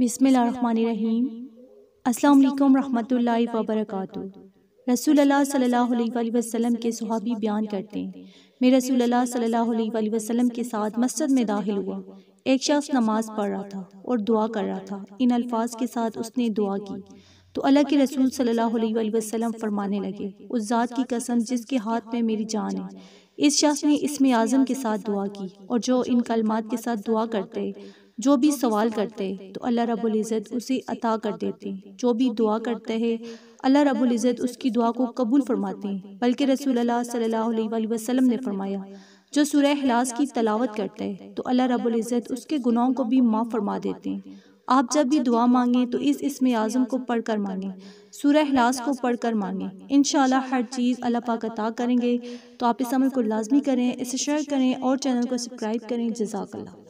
बिसमीम अल्लाम रहमतुल्लाहि व बरकातहू रसूल अल्लाह सल्लल्लाहु अलैहि वसल्लम के सहाबी बयान करते हैं मैं रसूल अल्लाह सल्लल्लाहु अलैहि वसल्लम के साथ मस्जिद में दाखिल हुआ एक शख्स नमाज पढ़ रहा था और दुआ कर रहा था इन अल्फाज के साथ उसने दुआ की तो अल्लाह के रसूल सल्लल्लाहु अलैहि वसल्लम फरमाने लगे उस ज़ात की कसम जिसके हाथ में मेरी जान है इस शख्स ने इसमें आज़म के साथ दुआ की और जो इन कलमात के साथ दुआ करते जो भी सवाल करते तो अल्लाह रब्बुल इज़्ज़त उसे अता कर देते जो भी दुआ करते हैं अल्लाह रब्बुल इज़्ज़त उसकी दुआ को कबूल फरमाते बल्कि रसूल सल्लल्लाहु अलैहि वसल्लम ने फरमाया जो सूरह हलास की तलावत करते हैं तो अल्लाह तो रब्बुल इज़्ज़त उसके गुनाहों को भी माफ़ फरमा देते हैं आप जब भी दुआ मांगें तो इस तो इसम आज़म को पढ़ कर मांगें सूरह हलास को पढ़ कर मांगें इन हर चीज़ अल्लाह पाक अता करेंगे तो आप इस अमल को लाजमी करें इसे शेयर करें और चैनल को सब्सक्राइब करें जजाकल्ला